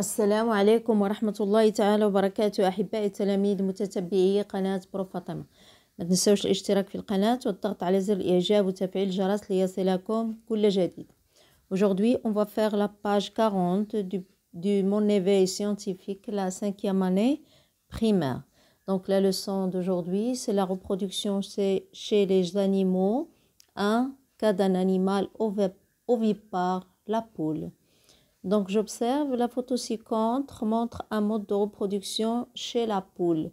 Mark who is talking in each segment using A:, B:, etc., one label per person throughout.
A: السلام عليكم ورحمة الله تعالى وبركاته أحبائي التلاميذ متتبعي قناة برو فاطمة ما تنسوش الاشتراك في القناة والضغط على زر الإعجاب وتفعيل الجرس ليصلكم كل جديد Aujourd'hui, on va faire la page 40 du, du Mon éveil scientifique, la cinquième année primaire. Donc, la leçon d'aujourd'hui, c'est la reproduction chez les animaux. Un cas d'un animal ovipare, la poule. Donc j'observe, la photo ci-contre montre un mode de reproduction chez la poule.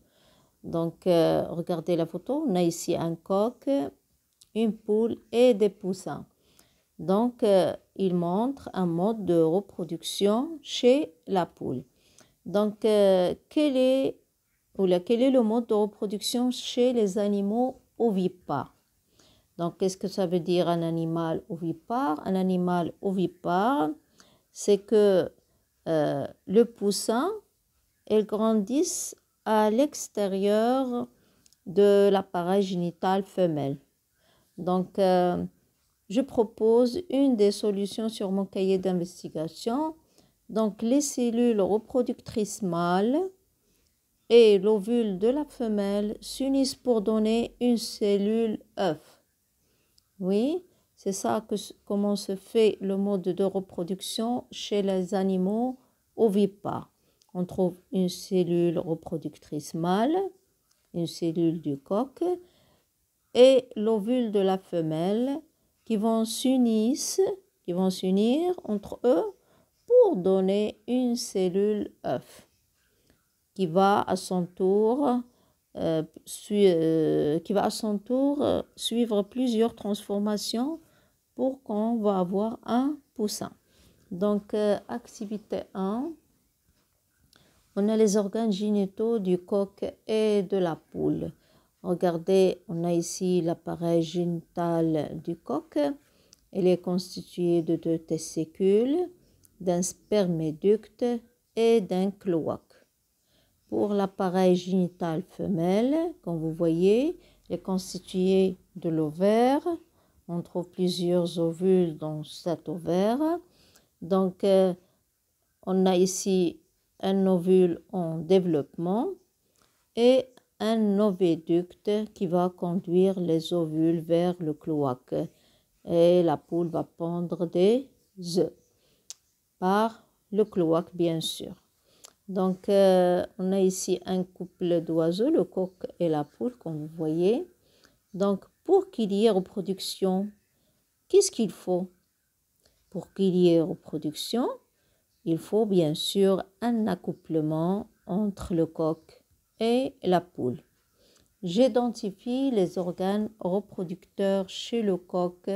A: Donc euh, regardez la photo, on a ici un coq, une poule et des poussins. Donc euh, il montre un mode de reproduction chez la poule. Donc euh, quel, est, quel est le mode de reproduction chez les animaux ovipares donc, qu'est-ce que ça veut dire un animal ovipare Un animal ovipare, c'est que euh, le poussin, elles grandissent à l'extérieur de l'appareil génital femelle. Donc, euh, je propose une des solutions sur mon cahier d'investigation. Donc, les cellules reproductrices mâles et l'ovule de la femelle s'unissent pour donner une cellule œuf. Oui, c'est ça que, comment se fait le mode de reproduction chez les animaux ovipares. On trouve une cellule reproductrice mâle, une cellule du coq et l'ovule de la femelle qui vont s'unir, qui vont s'unir entre eux pour donner une cellule œuf qui va à son tour euh, euh, qui va à son tour euh, suivre plusieurs transformations pour qu'on va avoir un poussin. Donc, euh, activité 1, on a les organes génitaux du coq et de la poule. Regardez, on a ici l'appareil génital du coq. Il est constitué de deux testicules, d'un sperméducte et d'un cloaque. Pour l'appareil génital femelle, comme vous voyez, il est constitué de l'ovaire, on trouve plusieurs ovules dans cet ovaire. Donc, euh, on a ici un ovule en développement et un ovéducte qui va conduire les ovules vers le cloaque. Et la poule va pondre des œufs par le cloaque, bien sûr. Donc, euh, on a ici un couple d'oiseaux, le coq et la poule, comme vous voyez. Donc, pour qu'il y ait reproduction, qu'est-ce qu'il faut Pour qu'il y ait reproduction, il faut bien sûr un accouplement entre le coq et la poule. J'identifie les organes reproducteurs chez le coq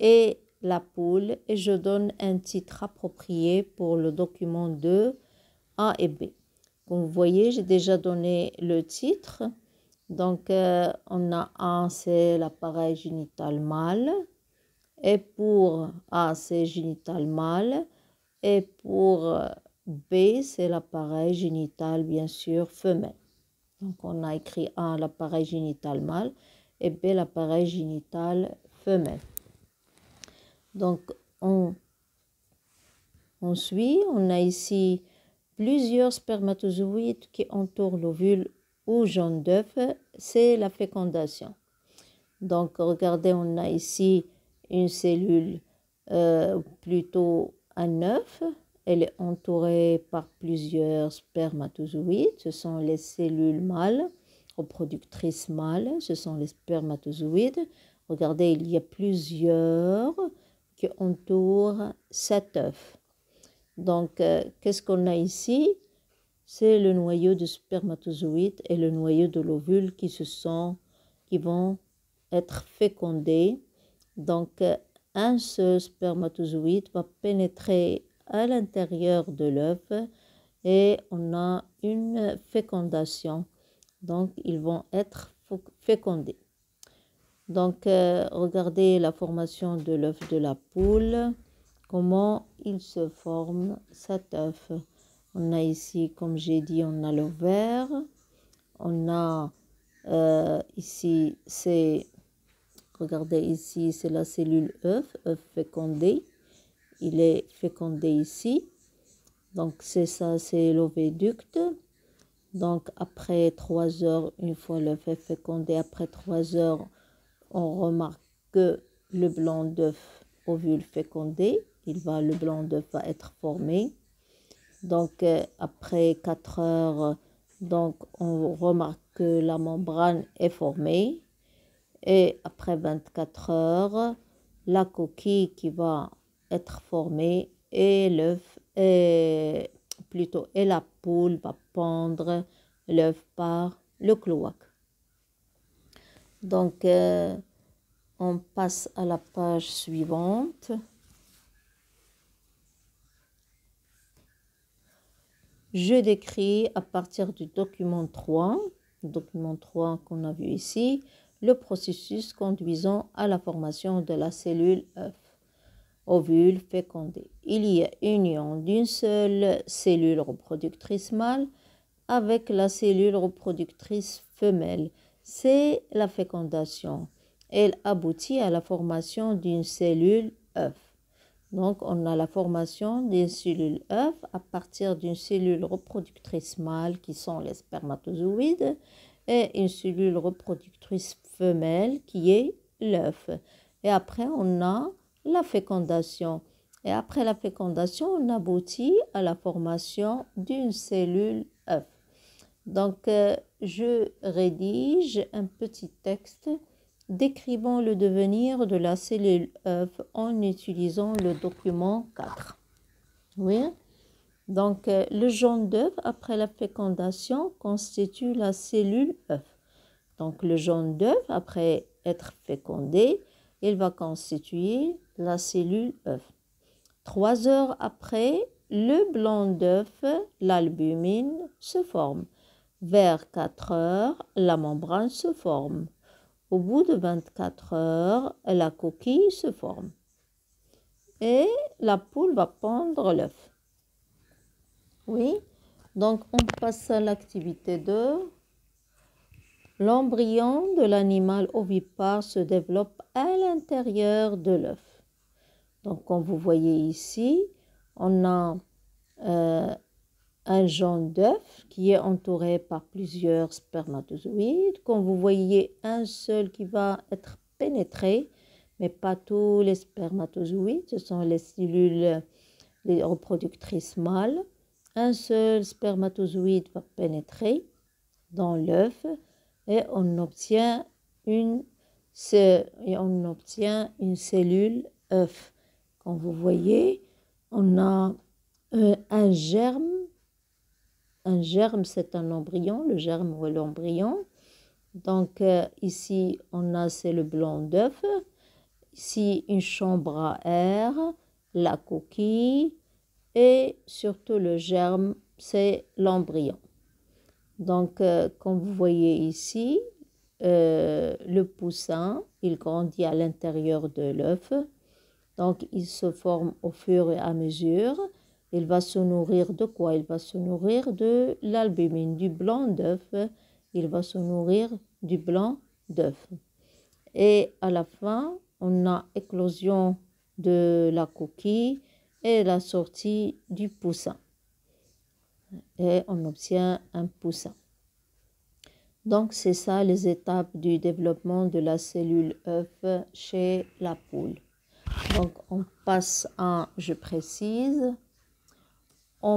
A: et la poule et je donne un titre approprié pour le document 2 A et B. Comme vous voyez, j'ai déjà donné le titre donc, euh, on a A, c'est l'appareil génital mâle. Et pour A, c'est génital mâle. Et pour euh, B, c'est l'appareil génital, bien sûr, femelle. Donc, on a écrit A, l'appareil génital mâle. Et B, l'appareil génital femelle. Donc, on, on suit. On a ici plusieurs spermatozoïdes qui entourent l'ovule ou jaune d'œuf, c'est la fécondation. Donc, regardez, on a ici une cellule, euh, plutôt un œuf. Elle est entourée par plusieurs spermatozoïdes. Ce sont les cellules mâles, reproductrices mâles. Ce sont les spermatozoïdes. Regardez, il y a plusieurs qui entourent cet œuf. Donc, euh, qu'est-ce qu'on a ici c'est le noyau du spermatozoïde et le noyau de l'ovule qui se sont, vont être fécondés. Donc, un seul spermatozoïde va pénétrer à l'intérieur de l'œuf et on a une fécondation. Donc, ils vont être fécondés. Donc, euh, regardez la formation de l'œuf de la poule, comment il se forme cet œuf. On a ici, comme j'ai dit, on a l'ovaire On a euh, ici, c'est, regardez ici, c'est la cellule œuf, œuf fécondé. Il est fécondé ici. Donc c'est ça, c'est l'ovéducte. Donc après trois heures, une fois l'œuf est fécondé, après 3 heures, on remarque que le blanc d'œuf ovule fécondé, il va, le blanc d'œuf va être formé. Donc, euh, après 4 heures, on remarque que la membrane est formée. Et après 24 heures, la coquille qui va être formée et l'œuf, et plutôt, et la poule va pendre l'œuf par le cloaque. Donc, euh, on passe à la page suivante. Je décris à partir du document 3, document 3 qu'on a vu ici, le processus conduisant à la formation de la cellule œuf, ovule fécondé. Il y a union d'une seule cellule reproductrice mâle avec la cellule reproductrice femelle. C'est la fécondation. Elle aboutit à la formation d'une cellule œuf. Donc, on a la formation des cellules œufs à partir d'une cellule reproductrice mâle qui sont les spermatozoïdes et une cellule reproductrice femelle qui est l'œuf. Et après, on a la fécondation. Et après la fécondation, on aboutit à la formation d'une cellule œuf. Donc, euh, je rédige un petit texte décrivant le devenir de la cellule œuf en utilisant le document 4. Oui. Donc, euh, le jaune d'œuf, après la fécondation, constitue la cellule œuf. Donc, le jaune d'œuf, après être fécondé, il va constituer la cellule œuf. Trois heures après, le blanc d'œuf, l'albumine, se forme. Vers quatre heures, la membrane se forme. Au bout de 24 heures, la coquille se forme et la poule va pondre l'œuf. Oui, donc on passe à l'activité 2. L'embryon de l'animal ovipare se développe à l'intérieur de l'œuf. Donc, comme vous voyez ici, on a euh, un jaune d'œuf qui est entouré par plusieurs spermatozoïdes. Quand vous voyez, un seul qui va être pénétré, mais pas tous les spermatozoïdes. Ce sont les cellules reproductrices mâles. Un seul spermatozoïde va pénétrer dans l'œuf et on obtient une, on obtient une cellule œuf. Quand vous voyez, on a euh, un germe un germe, c'est un embryon, le germe ou l'embryon. Donc euh, ici, on a, c'est le blanc d'œuf. Ici, une chambre à air, la coquille et surtout le germe, c'est l'embryon. Donc, euh, comme vous voyez ici, euh, le poussin, il grandit à l'intérieur de l'œuf. Donc, il se forme au fur et à mesure. Il va se nourrir de quoi Il va se nourrir de l'albumine, du blanc d'œuf. Il va se nourrir du blanc d'œuf. Et à la fin, on a éclosion de la coquille et la sortie du poussin. Et on obtient un poussin. Donc c'est ça les étapes du développement de la cellule œuf chez la poule. Donc on passe à, je précise,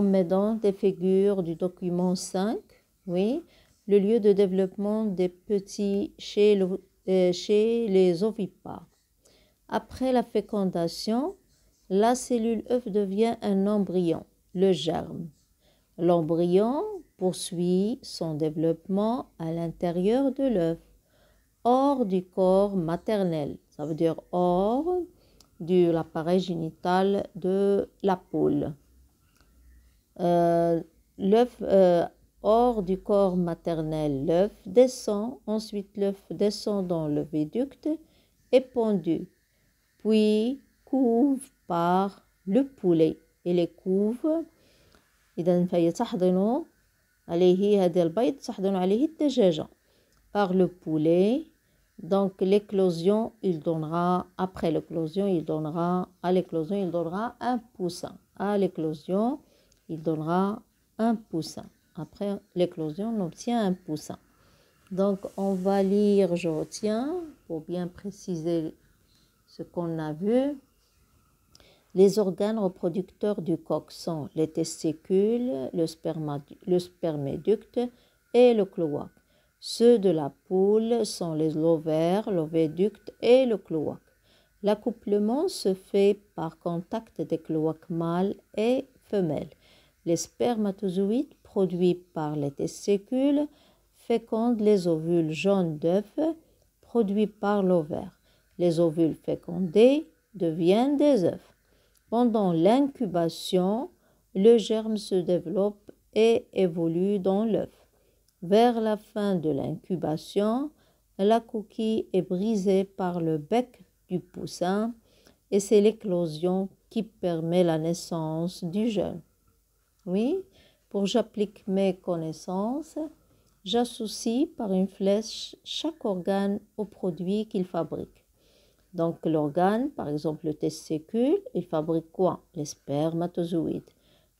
A: met dans des figures du document 5, oui, le lieu de développement des petits chez, euh, les ovipares. Après la fécondation, la cellule œuf devient un embryon, le germe. L'embryon poursuit son développement à l'intérieur de l'œuf, hors du corps maternel, ça veut dire hors de l'appareil génital de la poule. Euh, l'œuf euh, hors du corps maternel. L'œuf descend, ensuite l'œuf descend dans le véducte, et pendu, puis couve par le poulet et les couve. par le poulet donc l'éclosion il donnera après l'éclosion il donnera à l'éclosion il donnera un poussin à l'éclosion il donnera un poussin. Après l'éclosion, on obtient un poussin. Donc, on va lire, je retiens, pour bien préciser ce qu'on a vu. Les organes reproducteurs du coq sont les testicules, le, le sperméducte et le cloaque. Ceux de la poule sont les ovaires, l'ovéducte et le cloaque. L'accouplement se fait par contact des cloaques mâles et femelles. Les spermatozoïdes produits par les testicules fécondent les ovules jaunes d'œufs produits par l'ovaire. Les ovules fécondés deviennent des œufs. Pendant l'incubation, le germe se développe et évolue dans l'œuf. Vers la fin de l'incubation, la coquille est brisée par le bec du poussin et c'est l'éclosion qui permet la naissance du germe. Oui, pour j'applique mes connaissances, j'associe par une flèche chaque organe au produit qu'il fabrique. Donc l'organe, par exemple le testicule, il fabrique quoi Les spermatozoïdes.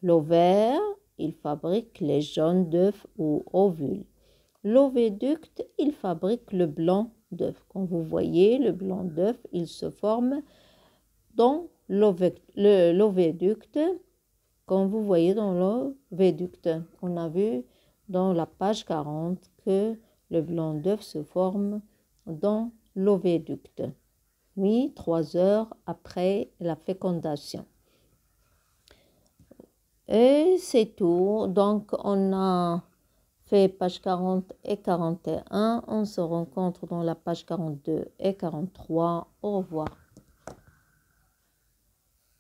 A: L'ovaire, il fabrique les jaunes d'œufs ou ovules. L'ovéducte, il fabrique le blanc d'œuf. Comme vous voyez, le blanc d'œuf, il se forme dans l'ovéducte comme vous voyez dans le véducte, on a vu dans la page 40 que le blanc d'œuf se forme dans l'ovéducte, oui, trois heures après la fécondation. Et c'est tout. Donc, on a fait page 40 et 41. On se rencontre dans la page 42 et 43. Au revoir.